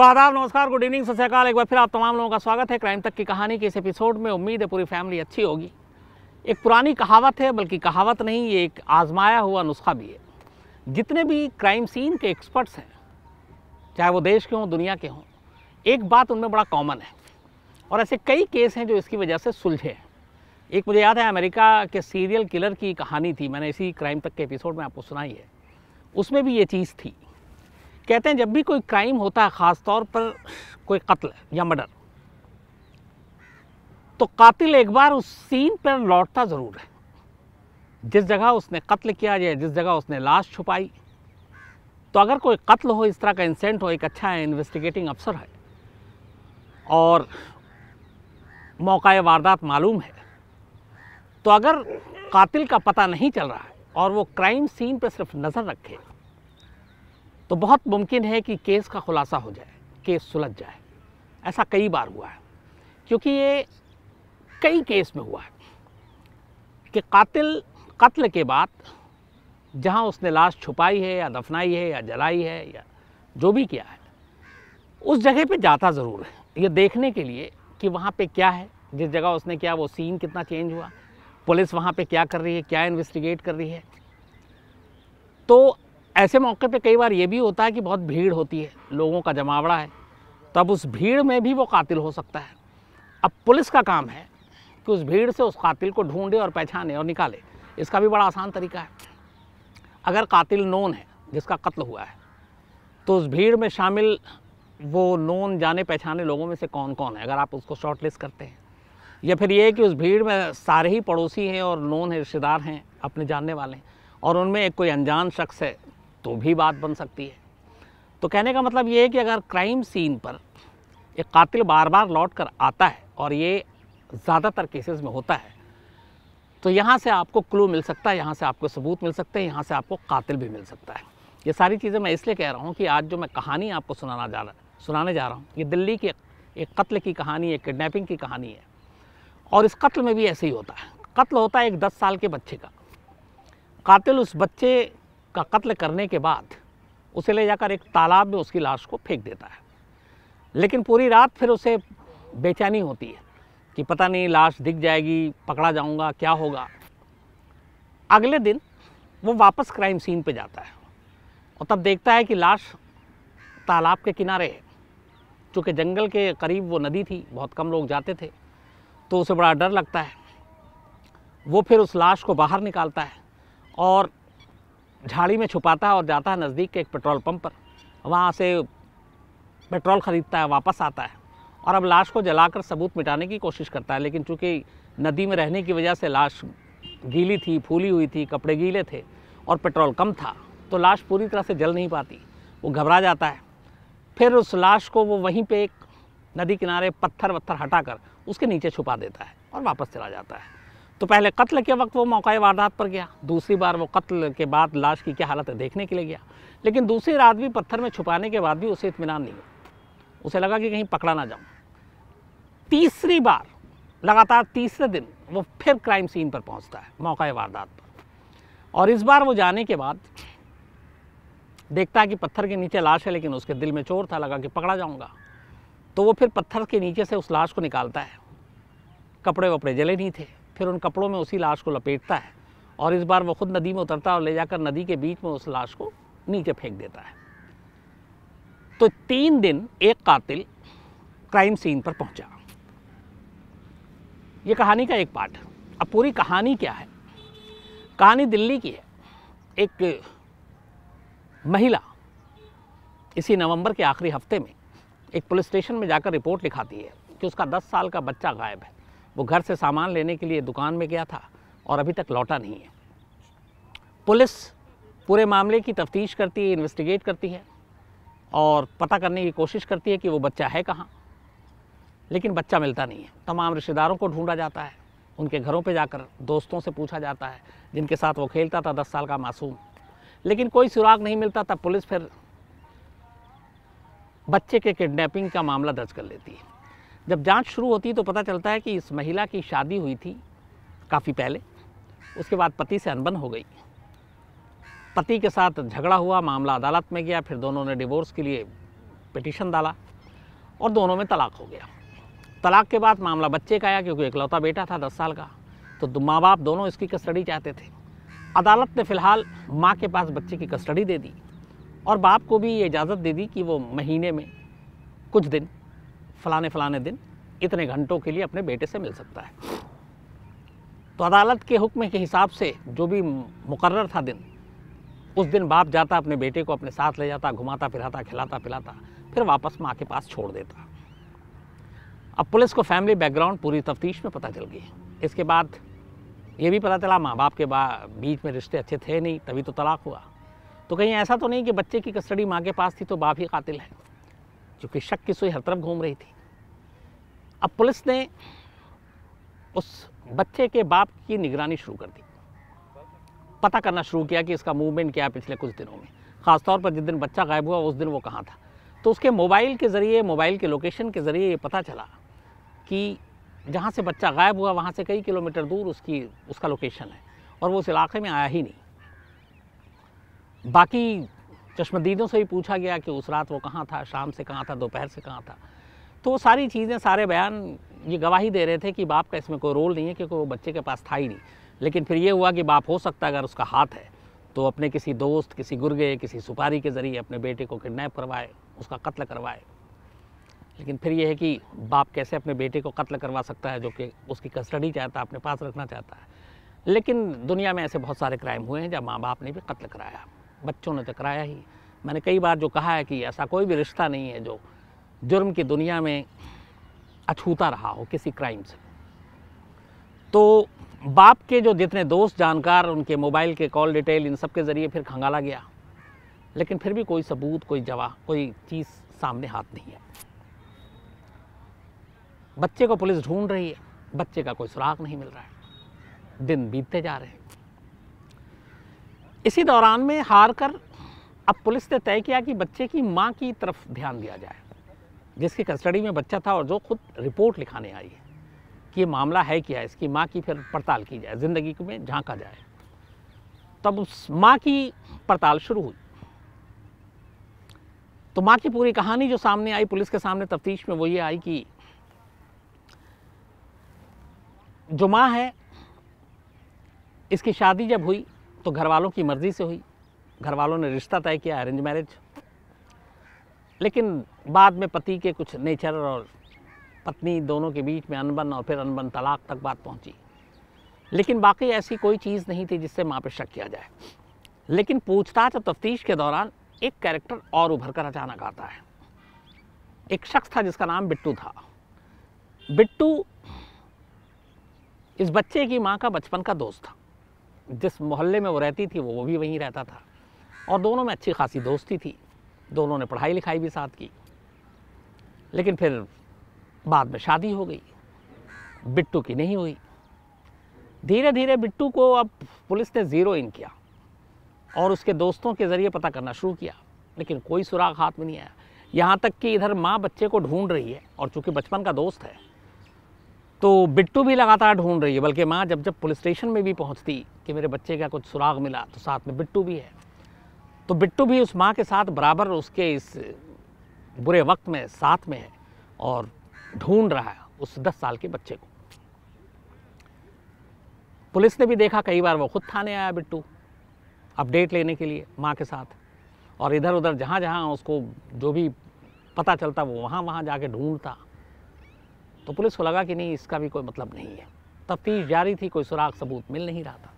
तो आदाब नमस्कार गुड इवनिंग सत श्रीकाल एक बार फिर आप तमाम लोगों का स्वागत है क्राइम तक की कहानी के इस एपिसोड में उम्मीद है पूरी फैमिली अच्छी होगी एक पुरानी कहावत है बल्कि कहावत नहीं ये एक आजमाया हुआ नुस्खा भी है जितने भी क्राइम सीन के एक्सपर्ट्स हैं चाहे वो देश के हों दुनिया के हों एक बात उनमें बड़ा कॉमन है और ऐसे कई केस हैं जो इसकी वजह से सुलझे हैं एक मुझे याद है अमेरिका के सीरियल किलर की कहानी थी मैंने इसी क्राइम तक के एपिसोड में आपको सुनाई है उसमें भी ये चीज़ थी कहते हैं जब भी कोई क्राइम होता है ख़ास तौर पर कोई कत्ल या मर्डर तो कातिल एक बार उस सीन पर लौटता ज़रूर है जिस जगह उसने कत्ल किया या जिस जगह उसने लाश छुपाई तो अगर कोई कत्ल हो इस तरह का इंसेंट हो एक अच्छा है इन्वेस्टिगेटिंग अफसर है और मौका वारदात मालूम है तो अगर कातिल का पता नहीं चल रहा है और वो क्राइम सीन पर सिर्फ नज़र रखे तो बहुत मुमकिन है कि केस का खुलासा हो जाए केस सुलझ जाए ऐसा कई बार हुआ है क्योंकि ये कई केस में हुआ है कि कातिल कत्ल के बाद जहाँ उसने लाश छुपाई है या दफनाई है या जलाई है या जो भी किया है उस जगह पे जाता ज़रूर है ये देखने के लिए कि वहाँ पे क्या है जिस जगह उसने किया वो सीन कितना चेंज हुआ पुलिस वहाँ पे क्या कर रही है क्या इन्वेस्टिगेट कर रही है तो ऐसे मौके पे कई बार ये भी होता है कि बहुत भीड़ होती है लोगों का जमावड़ा है तब तो उस भीड़ में भी वो कातिल हो सकता है अब पुलिस का काम है कि उस भीड़ से उस कातिल को ढूंढे और पहचाने और निकाले इसका भी बड़ा आसान तरीका है अगर कातिल नोन है जिसका कत्ल हुआ है तो उस भीड़ में शामिल वो नोन जाने पहचाने लोगों में से कौन कौन है अगर आप उसको शॉर्ट लिस्ट करते हैं या फिर ये कि उस भीड़ में सारे ही पड़ोसी हैं और नोन है रिश्तेदार हैं अपने जानने वाले हैं और उनमें एक कोई अनजान शख्स है तो भी बात बन सकती है तो कहने का मतलब ये है कि अगर क्राइम सीन पर एक कातिल बार बार लौट कर आता है और ये ज़्यादातर केसेस में होता है तो यहाँ से आपको क्लू मिल सकता है यहाँ से आपको सबूत मिल सकते हैं यहाँ से आपको कातिल भी मिल सकता है ये सारी चीज़ें मैं इसलिए कह रहा हूँ कि आज जो मैं कहानी आपको सुनाना जा रहा सुनाने जा रहा हूँ ये दिल्ली की एक कत्ल की कहानी एक किडनैपिंग की कहानी है और इस कत्ल में भी ऐसे ही होता है कत्ल होता है एक दस साल के बच्चे का कातिल उस बच्चे का कत्ल करने के बाद उसे ले जाकर एक तालाब में उसकी लाश को फेंक देता है लेकिन पूरी रात फिर उसे बेचैनी होती है कि पता नहीं लाश दिख जाएगी पकड़ा जाऊंगा क्या होगा अगले दिन वो वापस क्राइम सीन पे जाता है और तब देखता है कि लाश तालाब के किनारे है चूँकि जंगल के करीब वो नदी थी बहुत कम लोग जाते थे तो उसे बड़ा डर लगता है वो फिर उस लाश को बाहर निकालता है और झाड़ी में छुपाता है और जाता है नज़दीक के एक पेट्रोल पंप पर वहाँ से पेट्रोल ख़रीदता है वापस आता है और अब लाश को जलाकर सबूत मिटाने की कोशिश करता है लेकिन चूँकि नदी में रहने की वजह से लाश गीली थी फूली हुई थी कपड़े गीले थे और पेट्रोल कम था तो लाश पूरी तरह से जल नहीं पाती वो घबरा जाता है फिर उस लाश को वो वहीं पे एक नदी किनारे पत्थर वत्थर हटाकर उसके नीचे छुपा देता है और वापस चला जाता है तो पहले कत्ल के वक्त वो मौका वारदात पर गया दूसरी बार वो कत्ल के बाद लाश की क्या हालत है देखने के लिए गया लेकिन दूसरी रात भी पत्थर में छुपाने के बाद भी उसे इतमान नहीं हुआ उसे लगा कि कहीं पकड़ा ना जाऊँ तीसरी बार लगातार तीसरे दिन वो फिर क्राइम सीन पर पहुंचता है मौका वारदात पर और इस बार वो जाने के बाद देखता है कि पत्थर के नीचे लाश है लेकिन उसके दिल में चोर था लगा कि पकड़ा जाऊंगा तो वो फिर पत्थर के नीचे से उस लाश को निकालता है कपड़े वपड़े जले नहीं थे फिर उन कपड़ों में उसी लाश को लपेटता है और इस बार वो खुद नदी में उतरता है और ले जाकर नदी के बीच में उस लाश को नीचे फेंक देता है तो तीन दिन एक कातिल क्राइम सीन पर पहुंचा ये कहानी का एक पार्ट अब पूरी कहानी क्या है कहानी दिल्ली की है एक महिला इसी नवंबर के आखिरी हफ्ते में एक पुलिस स्टेशन में जाकर रिपोर्ट लिखाती है कि उसका 10 साल का बच्चा गायब है वो घर से सामान लेने के लिए दुकान में गया था और अभी तक लौटा नहीं है पुलिस पूरे मामले की तफ्तीश करती है इन्वेस्टिगेट करती है और पता करने की कोशिश करती है कि वो बच्चा है कहाँ लेकिन बच्चा मिलता नहीं है तमाम रिश्तेदारों को ढूंढा जाता है उनके घरों पे जाकर दोस्तों से पूछा जाता है जिनके साथ वो खेलता था दस साल का मासूम लेकिन कोई सुराग नहीं मिलता तब पुलिस फिर बच्चे के किडनैपिंग का मामला दर्ज कर लेती है जब जांच शुरू होती तो पता चलता है कि इस महिला की शादी हुई थी काफ़ी पहले उसके बाद पति से अनबन हो गई पति के साथ झगड़ा हुआ मामला अदालत में गया फिर दोनों ने डिवोर्स के लिए पिटिशन डाला और दोनों में तलाक हो गया तलाक के बाद मामला बच्चे का आया क्योंकि इकलौता बेटा था दस साल का तो माँ बाप दोनों इसकी कस्टडी चाहते थे अदालत ने फ़िलहाल माँ के पास बच्चे की कस्टडी दे दी और बाप को भी ये इजाज़त दे दी कि वो महीने में कुछ दिन फलाने फलाने दिन इतने घंटों के लिए अपने बेटे से मिल सकता है तो अदालत के हुक्म के हिसाब से जो भी मुकर्र था दिन उस दिन बाप जाता अपने बेटे को अपने साथ ले जाता घुमाता फिराता खिलाता पिलाता फिर वापस माँ के पास छोड़ देता अब पुलिस को फैमिली बैकग्राउंड पूरी तफ्तीश में पता चल गई इसके बाद ये भी पता चला माँ बाप के बीच में रिश्ते अच्छे थे नहीं तभी तो तलाक हुआ तो कहीं ऐसा तो नहीं कि बच्चे की कस्टडी माँ के पास थी तो बाप ही कातिल है जो कि शक की सुई हर तरफ घूम रही थी अब पुलिस ने उस बच्चे के बाप की निगरानी शुरू कर दी पता करना शुरू किया कि इसका मूवमेंट क्या है पिछले कुछ दिनों में ख़ासतौर पर जिस दिन बच्चा गायब हुआ उस दिन वो कहाँ था तो उसके मोबाइल के ज़रिए मोबाइल के लोकेशन के ज़रिए ये पता चला कि जहाँ से बच्चा गायब हुआ वहाँ से कई किलोमीटर दूर उसकी उसका लोकेशन है और वो उस इलाके में आया ही नहीं बाकी चश्मदीदों से भी पूछा गया कि उस रात वो कहाँ था शाम से कहाँ था दोपहर से कहाँ था तो सारी चीज़ें सारे बयान ये गवाही दे रहे थे कि बाप का इसमें कोई रोल नहीं है क्योंकि वो बच्चे के पास था ही नहीं लेकिन फिर ये हुआ कि बाप हो सकता है अगर उसका हाथ है तो अपने किसी दोस्त किसी गुर्गे किसी सुपारी के ज़रिए अपने बेटे को किडनैप करवाए उसका कत्ल करवाए लेकिन फिर यह है कि बाप कैसे अपने बेटे को कत्ल करवा सकता है जो कि उसकी कस्टडी चाहता है अपने पास रखना चाहता है लेकिन दुनिया में ऐसे बहुत सारे क्राइम हुए हैं जब माँ बाप ने भी कत्ल कराया बच्चों ने तो कराया ही मैंने कई बार जो कहा है कि ऐसा कोई भी रिश्ता नहीं है जो जुर्म की दुनिया में अछूता रहा हो किसी क्राइम से तो बाप के जो जितने दोस्त जानकार उनके मोबाइल के कॉल डिटेल इन सब के ज़रिए फिर खंगाला गया लेकिन फिर भी कोई सबूत कोई जवाब कोई चीज़ सामने हाथ नहीं है बच्चे को पुलिस ढूंढ रही है बच्चे का कोई सुराग नहीं मिल रहा है दिन बीतते जा रहे हैं इसी दौरान में हार कर अब पुलिस ने तय किया कि बच्चे की माँ की तरफ ध्यान दिया जाए जिसकी कस्टडी में बच्चा था और जो खुद रिपोर्ट लिखाने आई है कि ये मामला है क्या इसकी माँ की फिर पड़ताल की जाए ज़िंदगी में झांका जाए तब उस माँ की पड़ताल शुरू हुई तो माँ की पूरी कहानी जो सामने आई पुलिस के सामने तफ्तीश में वो ये आई कि जो माँ है इसकी शादी जब हुई तो घर वालों की मर्ज़ी से हुई घर वालों ने रिश्ता तय किया अरेंज मैरिज लेकिन बाद में पति के कुछ नेचर और पत्नी दोनों के बीच में अनबन और फिर अनबन तलाक तक बात पहुंची लेकिन बाकी ऐसी कोई चीज़ नहीं थी जिससे माँ पर शक किया जाए लेकिन पूछताछ और तफ्तीश के दौरान एक कैरेक्टर और उभर कर अचानक आता है एक शख्स था जिसका नाम बिट्टू था बिट्टू इस बच्चे की माँ का बचपन का दोस्त था जिस मोहल्ले में वो रहती थी वो वो भी वहीं रहता था और दोनों में अच्छी खासी दोस्ती थी दोनों ने पढ़ाई लिखाई भी साथ की लेकिन फिर बाद में शादी हो गई बिट्टू की नहीं हुई धीरे धीरे बिट्टू को अब पुलिस ने ज़ीरो इन किया और उसके दोस्तों के ज़रिए पता करना शुरू किया लेकिन कोई सुराग हाथ में नहीं आया यहाँ तक कि इधर माँ बच्चे को ढूंढ रही है और चूँकि बचपन का दोस्त है तो बिट्टू भी लगातार ढूंढ रही है बल्कि माँ जब जब पुलिस स्टेशन में भी पहुँचती कि मेरे बच्चे का कुछ सुराग मिला तो साथ में बिट्टू भी है तो बिट्टू भी उस माँ के साथ बराबर उसके इस बुरे वक्त में साथ में है और ढूंढ रहा है उस दस साल के बच्चे को पुलिस ने भी देखा कई बार वो खुद थाने आया बिट्टू अपडेट लेने के लिए माँ के साथ और इधर उधर जहाँ जहाँ उसको जो भी पता चलता वो वहाँ वहाँ जाके ढूंढता तो पुलिस को लगा कि नहीं इसका भी कोई मतलब नहीं है तफ्तीश जारी थी कोई सुराग सबूत मिल नहीं रहा था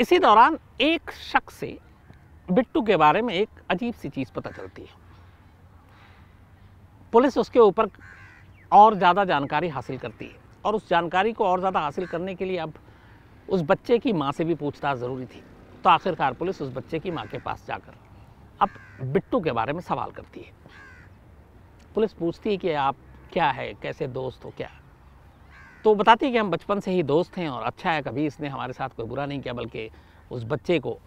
इसी दौरान एक शख्स से बिट्टू के बारे में एक अजीब सी चीज़ पता चलती है पुलिस उसके ऊपर और ज़्यादा जानकारी हासिल करती है और उस जानकारी को और ज़्यादा हासिल करने के लिए अब उस बच्चे की माँ से भी पूछताछ ज़रूरी थी तो आखिरकार पुलिस उस बच्चे की माँ के पास जाकर अब बिट्टू के बारे में सवाल करती है पुलिस पूछती है कि आप क्या है कैसे दोस्त हो क्या तो बताती है कि हम बचपन से ही दोस्त हैं और अच्छा है कभी इसने हमारे साथ कोई बुरा नहीं किया बल्कि उस बच्चे को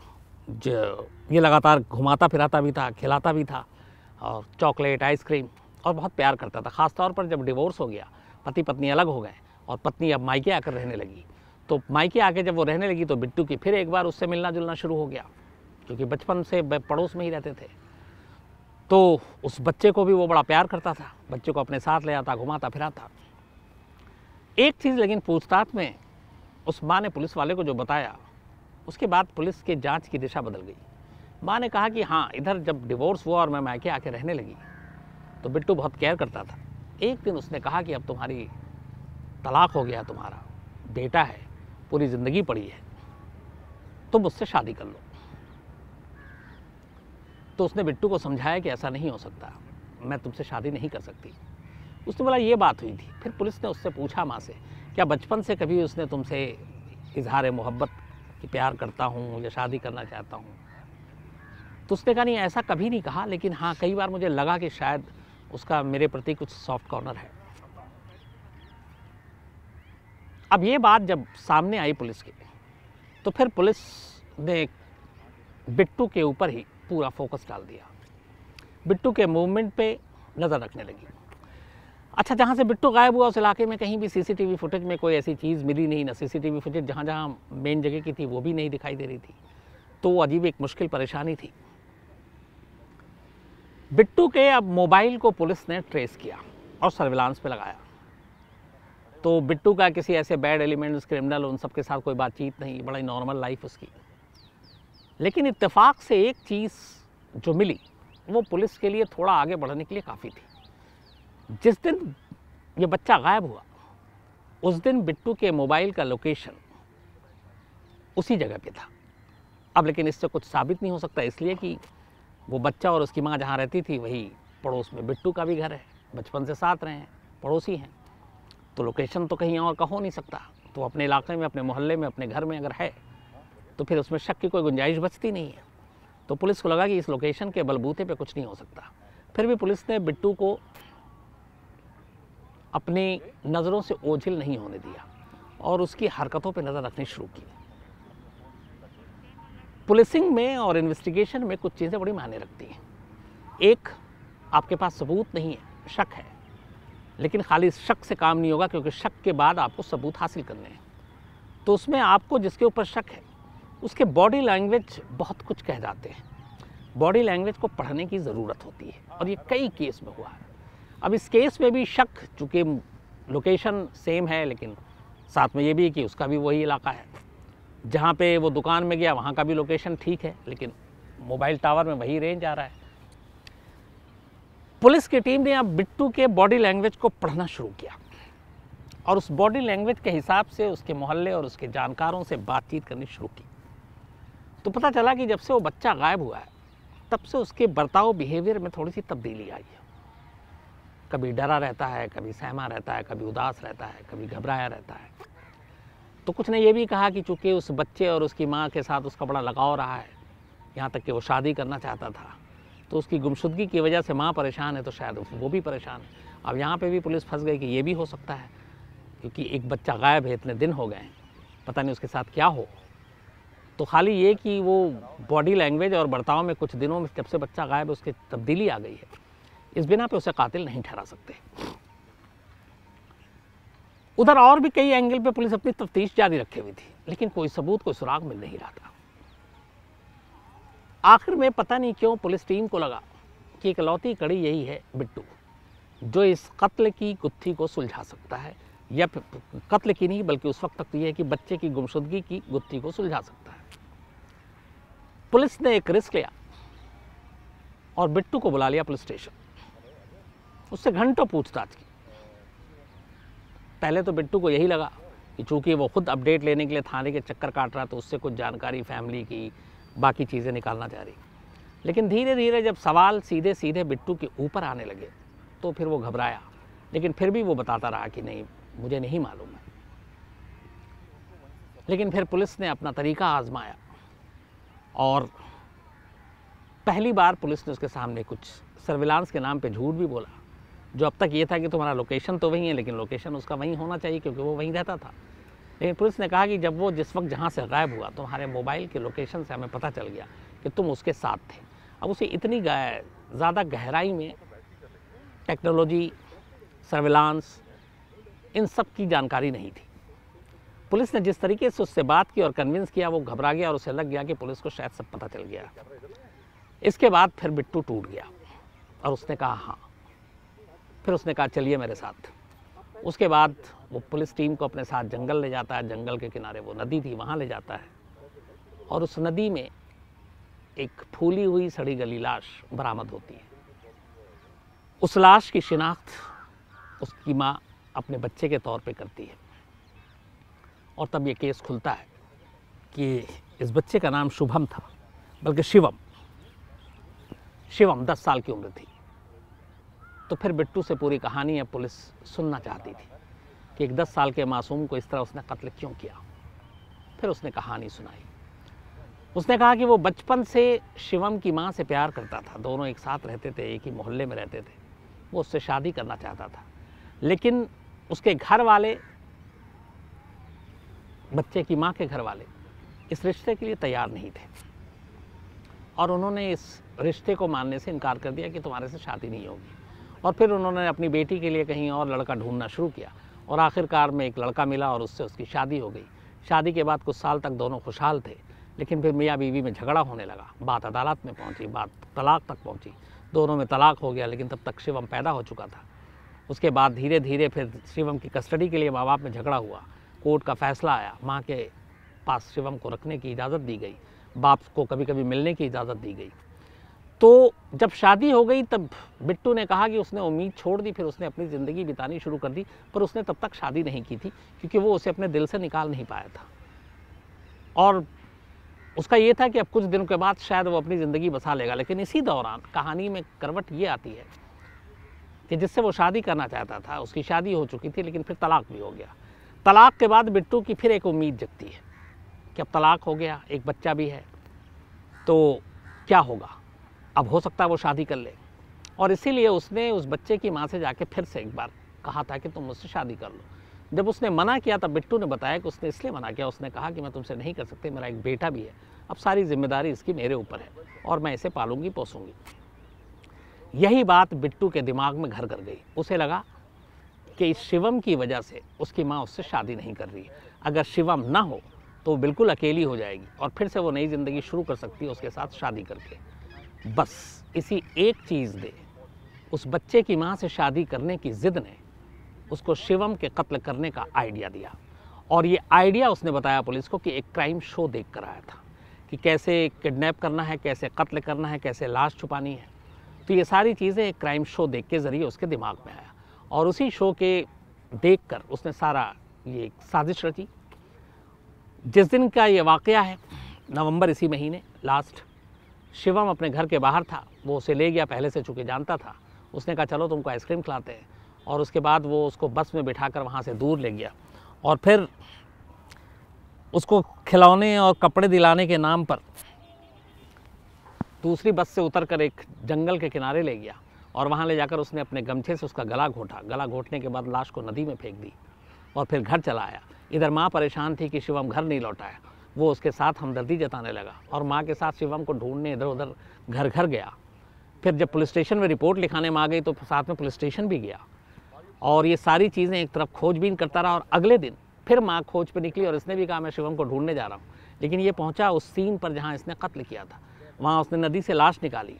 जो ये लगातार घुमाता फिराता भी था खिलाता भी था और चॉकलेट आइसक्रीम और बहुत प्यार करता था ख़ासतौर पर जब डिवोर्स हो गया पति पत्नी अलग हो गए और पत्नी अब मायके आकर रहने लगी तो मायके आके जब वो रहने लगी तो बिट्टू की फिर एक बार उससे मिलना जुलना शुरू हो गया क्योंकि बचपन से पड़ोस में ही रहते थे तो उस बच्चे को भी वो बड़ा प्यार करता था बच्चे को अपने साथ ले आता घुमाता फिराता एक चीज़ लेकिन पूछताछ में उस माँ ने पुलिस वाले को जो बताया उसके बाद पुलिस के जांच की दिशा बदल गई माँ ने कहा कि हाँ इधर जब डिवोर्स हुआ और मैं मायके आके रहने लगी तो बिट्टू बहुत केयर करता था एक दिन उसने कहा कि अब तुम्हारी तलाक हो गया तुम्हारा बेटा है पूरी ज़िंदगी पड़ी है तुम उससे शादी कर लो तो उसने बिट्टू को समझाया कि ऐसा नहीं हो सकता मैं तुमसे शादी नहीं कर सकती उसने बोला ये बात हुई थी फिर पुलिस ने उससे पूछा माँ से क्या बचपन से कभी उसने तुमसे इजहार मोहब्बत कि प्यार करता हूँ या शादी करना चाहता हूँ तो उसने कहा नहीं ऐसा कभी नहीं कहा लेकिन हाँ कई बार मुझे लगा कि शायद उसका मेरे प्रति कुछ सॉफ्ट कॉर्नर है अब ये बात जब सामने आई पुलिस की तो फिर पुलिस ने बिट्टू के ऊपर ही पूरा फोकस डाल दिया बिट्टू के मूवमेंट पे नज़र रखने लगी अच्छा जहाँ से बिट्टू गायब हुआ उस इलाके में कहीं भी सीसीटीवी फुटेज में कोई ऐसी चीज़ मिली नहीं ना सीसीटीवी फुटेज जहाँ जहाँ मेन जगह की थी वो भी नहीं दिखाई दे रही थी तो वो अजीब एक मुश्किल परेशानी थी बिट्टू के अब मोबाइल को पुलिस ने ट्रेस किया और सर्विलांस पे लगाया तो बिट्टू का किसी ऐसे बैड एलिमेंट्स क्रिमिनल उन सब के साथ कोई बातचीत नहीं बड़ा नॉर्मल लाइफ उसकी लेकिन इत्तेफाक से एक चीज़ जो मिली वो पुलिस के लिए थोड़ा आगे बढ़ने के लिए काफ़ी थी जिस दिन ये बच्चा गायब हुआ उस दिन बिट्टू के मोबाइल का लोकेशन उसी जगह पे था अब लेकिन इससे कुछ साबित नहीं हो सकता इसलिए कि वो बच्चा और उसकी माँ जहाँ रहती थी वही पड़ोस में बिट्टू का भी घर है बचपन से साथ रहे हैं पड़ोसी हैं तो लोकेशन तो कहीं और का हो नहीं सकता तो अपने इलाके में अपने मोहल्ले में अपने घर में अगर है तो फिर उसमें शक की कोई गुंजाइश बचती नहीं है तो पुलिस को लगा कि इस लोकेशन के बलबूते पे कुछ नहीं हो सकता फिर भी पुलिस ने बिट्टू को अपनी नज़रों से ओझिल नहीं होने दिया और उसकी हरकतों पर नज़र रखनी शुरू की पुलिसिंग में और इन्वेस्टिगेशन में कुछ चीज़ें बड़ी मायने रखती हैं एक आपके पास सबूत नहीं है शक है लेकिन खाली शक से काम नहीं होगा क्योंकि शक के बाद आपको सबूत हासिल करने हैं तो उसमें आपको जिसके ऊपर शक है उसके बॉडी लैंग्वेज बहुत कुछ कह जाते हैं बॉडी लैंग्वेज को पढ़ने की ज़रूरत होती है और ये कई केस में हुआ है अब इस केस में भी शक चूँकि लोकेशन सेम है लेकिन साथ में ये भी कि उसका भी वही इलाका है जहाँ पे वो दुकान में गया वहाँ का भी लोकेशन ठीक है लेकिन मोबाइल टावर में वही रेंज आ रहा है पुलिस की टीम ने अब बिट्टू के बॉडी लैंग्वेज को पढ़ना शुरू किया और उस बॉडी लैंग्वेज के हिसाब से उसके मोहल्ले और उसके जानकारों से बातचीत करनी शुरू की तो पता चला कि जब से वो बच्चा गायब हुआ है तब से उसके बर्ताव बिहेवियर में थोड़ी सी तब्दीली आई है कभी डरा रहता है कभी सहमा रहता है कभी उदास रहता है कभी घबराया रहता है तो कुछ ने यह भी कहा कि चूँकि उस बच्चे और उसकी माँ के साथ उसका बड़ा लगाव रहा है यहाँ तक कि वो शादी करना चाहता था तो उसकी गुमशुदगी की वजह से माँ परेशान है तो शायद वो भी परेशान है अब यहाँ पे भी पुलिस फंस गई कि ये भी हो सकता है क्योंकि एक बच्चा गायब है इतने दिन हो गए पता नहीं उसके साथ क्या हो तो खाली ये कि वो बॉडी लैंग्वेज और बर्ताव में कुछ दिनों में जब से बच्चा गायब है उसकी तब्दीली आ गई है इस बिना पे उसे कातिल नहीं ठहरा सकते उधर और भी कई एंगल पे पुलिस अपनी तफ्तीश जारी रखी हुई थी लेकिन कोई सबूत कोई सुराग मिल नहीं रहा था आखिर में पता नहीं क्यों पुलिस टीम को लगा कि इकलौती कड़ी यही है बिट्टू जो इस कत्ल की गुत्थी को सुलझा सकता है या कत्ल की नहीं बल्कि उस वक्त तक तो यह है कि बच्चे की गुमशुदगी की गुत्थी को सुलझा सकता है पुलिस ने एक रिस्क लिया और बिट्टू को बुला लिया पुलिस स्टेशन उससे घंटों पूछताछ की पहले तो बिट्टू को यही लगा कि चूंकि वो खुद अपडेट लेने के लिए थाने के चक्कर काट रहा तो उससे कुछ जानकारी फैमिली की बाकी चीज़ें निकालना चाह रही लेकिन धीरे धीरे जब सवाल सीधे सीधे बिट्टू के ऊपर आने लगे तो फिर वो घबराया लेकिन फिर भी वो बताता रहा कि नहीं मुझे नहीं मालूम है लेकिन फिर पुलिस ने अपना तरीका आजमाया और पहली बार पुलिस ने उसके सामने कुछ सर्विलांस के नाम पे झूठ भी बोला जो अब तक ये था कि तुम्हारा लोकेशन तो वहीं है लेकिन लोकेशन उसका वहीं होना चाहिए क्योंकि वो वहीं रहता था लेकिन पुलिस ने कहा कि जब वो जिस वक्त जहाँ से गायब हुआ तुम्हारे मोबाइल के लोकेशन से हमें पता चल गया कि तुम उसके साथ थे अब उसे इतनी ज़्यादा गहराई में टेक्नोलॉजी सर्विलांस इन सब की जानकारी नहीं थी पुलिस ने जिस तरीके से उससे बात की और कन्विंस किया वो घबरा गया और उसे लग गया कि पुलिस को शायद सब पता चल गया इसके बाद फिर बिट्टू टूट गया और उसने कहा हाँ फिर उसने कहा चलिए मेरे साथ उसके बाद वो पुलिस टीम को अपने साथ जंगल ले जाता है जंगल के किनारे वो नदी थी वहाँ ले जाता है और उस नदी में एक फूली हुई सड़ी गली लाश बरामद होती है उस लाश की शिनाख्त उसकी माँ अपने बच्चे के तौर पे करती है और तब ये केस खुलता है कि इस बच्चे का नाम शुभम था बल्कि शिवम शिवम दस साल की उम्र थी तो फिर बिट्टू से पूरी कहानी अब पुलिस सुनना चाहती थी कि एक दस साल के मासूम को इस तरह उसने कत्ल क्यों किया फिर उसने कहानी सुनाई उसने कहा कि वो बचपन से शिवम की माँ से प्यार करता था दोनों एक साथ रहते थे एक ही मोहल्ले में रहते थे वो उससे शादी करना चाहता था लेकिन उसके घर वाले बच्चे की माँ के घर वाले इस रिश्ते के लिए तैयार नहीं थे और उन्होंने इस रिश्ते को मानने से इनकार कर दिया कि तुम्हारे से शादी नहीं होगी और फिर उन्होंने अपनी बेटी के लिए कहीं और लड़का ढूंढना शुरू किया और आखिरकार में एक लड़का मिला और उससे उसकी शादी हो गई शादी के बाद कुछ साल तक दोनों खुशहाल थे लेकिन फिर मियाँ बीवी में झगड़ा होने लगा बात अदालत में पहुँची बात तलाक तक पहुँची दोनों में तलाक हो गया लेकिन तब तक शिवम पैदा हो चुका था उसके बाद धीरे धीरे फिर शिवम की कस्टडी के लिए माँ बाप में झगड़ा हुआ कोर्ट का फैसला आया माँ के पास शिवम को रखने की इजाज़त दी गई बाप को कभी कभी मिलने की इजाज़त दी गई तो जब शादी हो गई तब बिट्टू ने कहा कि उसने उम्मीद छोड़ दी फिर उसने अपनी ज़िंदगी बितानी शुरू कर दी पर उसने तब तक शादी नहीं की थी क्योंकि वो उसे अपने दिल से निकाल नहीं पाया था और उसका ये था कि अब कुछ दिनों के बाद शायद वो अपनी ज़िंदगी बसा लेगा लेकिन इसी दौरान कहानी में करवट ये आती है कि जिससे वो शादी करना चाहता था उसकी शादी हो चुकी थी लेकिन फिर तलाक भी हो गया तलाक़ के बाद बिट्टू की फिर एक उम्मीद जगती है कि अब तलाक हो गया एक बच्चा भी है तो क्या होगा अब हो सकता है वो शादी कर ले और इसीलिए उसने उस बच्चे की माँ से जाके फिर से एक बार कहा था कि तुम मुझसे शादी कर लो जब उसने मना किया तब बिट्टू ने बताया कि उसने इसलिए मना किया उसने कहा कि मैं तुमसे नहीं कर सकती मेरा एक बेटा भी है अब सारी जिम्मेदारी इसकी मेरे ऊपर है और मैं इसे पालूंगी पोसूंगी यही बात बिट्टू के दिमाग में घर कर गई उसे लगा कि इस शिवम की वजह से उसकी माँ उससे शादी नहीं कर रही है अगर शिवम ना हो तो बिल्कुल अकेली हो जाएगी और फिर से वो नई ज़िंदगी शुरू कर सकती है उसके साथ शादी करके बस इसी एक चीज़ ने उस बच्चे की माँ से शादी करने की ज़िद ने उसको शिवम के कत्ल करने का आइडिया दिया और ये आइडिया उसने बताया पुलिस को कि एक क्राइम शो देख कर आया था कि कैसे किडनैप करना है कैसे कत्ल करना है कैसे लाश छुपानी है तो ये सारी चीज़ें एक क्राइम शो देख के ज़रिए उसके दिमाग में आया और उसी शो के देख कर उसने सारा ये साजिश रची जिस दिन का ये वाक़ है नवंबर इसी महीने लास्ट शिवम अपने घर के बाहर था वो उसे ले गया पहले से चूँकि जानता था उसने कहा चलो तुमको आइसक्रीम खिलाते हैं और उसके बाद वो उसको बस में बिठा कर वहाँ से दूर ले गया और फिर उसको खिलौने और कपड़े दिलाने के नाम पर दूसरी बस से उतर कर एक जंगल के किनारे ले गया और वहाँ ले जाकर उसने अपने गमछे से उसका गला घोटा गला घोटने के बाद लाश को नदी में फेंक दी और फिर घर चला आया इधर माँ परेशान थी कि शिवम घर नहीं लौटाया वो उसके साथ हमदर्दी जताने लगा और माँ के साथ शिवम को ढूंढने इधर उधर घर घर गया फिर जब पुलिस स्टेशन में रिपोर्ट लिखाने में आ गई तो साथ में पुलिस स्टेशन भी गया और ये सारी चीज़ें एक तरफ खोजबीन करता रहा और अगले दिन फिर माँ खोज पर निकली और इसने भी कहा मैं शिवम को ढूंढने जा रहा हूँ लेकिन ये पहुँचा उस सीन पर जहाँ इसने कत्ल किया था वहाँ उसने नदी से लाश निकाली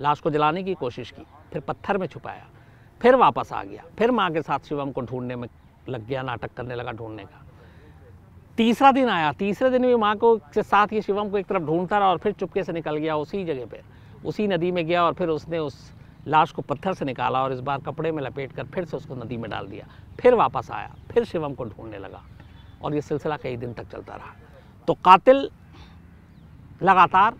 लाश को जलाने की कोशिश की फिर पत्थर में छुपाया फिर वापस आ गया फिर माँ के साथ शिवम को ढूंढने में लग गया नाटक करने लगा ढूंढने का तीसरा दिन आया तीसरे दिन भी माँ को के साथ ये शिवम को एक तरफ ढूंढता रहा और फिर चुपके से निकल गया उसी जगह पर उसी नदी में गया और फिर उसने उस लाश को पत्थर से निकाला और इस बार कपड़े में लपेट कर फिर से उसको नदी में डाल दिया फिर वापस आया फिर शिवम को ढूंढने लगा और ये सिलसिला कई दिन तक चलता रहा तो कातिल लगातार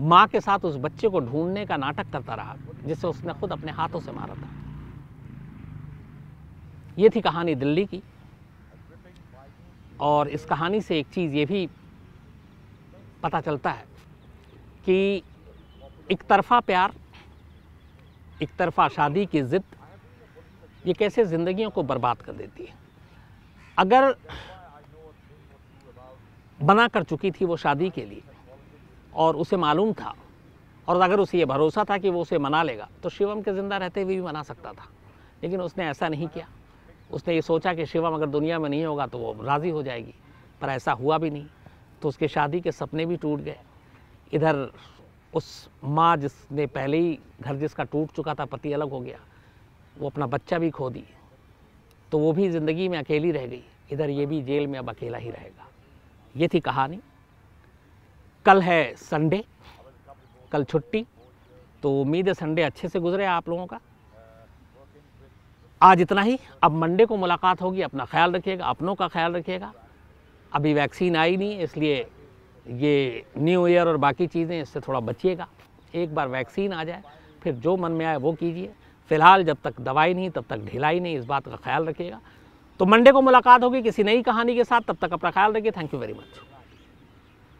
माँ के साथ उस बच्चे को ढूंढने का नाटक करता रहा जिसे उसने खुद अपने हाथों से मारा था ये थी कहानी दिल्ली की और इस कहानी से एक चीज़ ये भी पता चलता है कि एक तरफा प्यार एक तरफा शादी की ज़िद ये कैसे ज़िंदगियों को बर्बाद कर देती है अगर बना कर चुकी थी वो शादी के लिए और उसे मालूम था और अगर उसे ये भरोसा था कि वो उसे मना लेगा तो शिवम के ज़िंदा रहते हुए भी मना सकता था लेकिन उसने ऐसा नहीं किया उसने ये सोचा कि शिवम अगर दुनिया में नहीं होगा तो वो राज़ी हो जाएगी पर ऐसा हुआ भी नहीं तो उसके शादी के सपने भी टूट गए इधर उस माँ जिसने पहले ही घर जिसका टूट चुका था पति अलग हो गया वो अपना बच्चा भी खो दी तो वो भी ज़िंदगी में अकेली रह गई इधर ये भी जेल में अब अकेला ही रहेगा ये थी कहानी कल है संडे कल छुट्टी तो उम्मीद है संडे अच्छे से गुजरे आप लोगों का आज इतना ही अब मंडे को मुलाकात होगी अपना ख्याल रखिएगा अपनों का ख्याल रखिएगा अभी वैक्सीन आई नहीं इसलिए ये न्यू ईयर और बाकी चीज़ें इससे थोड़ा बचिएगा एक बार वैक्सीन आ जाए फिर जो मन में आए वो कीजिए फिलहाल जब तक दवाई नहीं तब तक ढिलाई नहीं इस बात का ख्याल रखिएगा तो मंडे को मुलाकात होगी किसी नई कहानी के साथ तब तक अपना ख्याल रखिए थैंक यू वेरी मच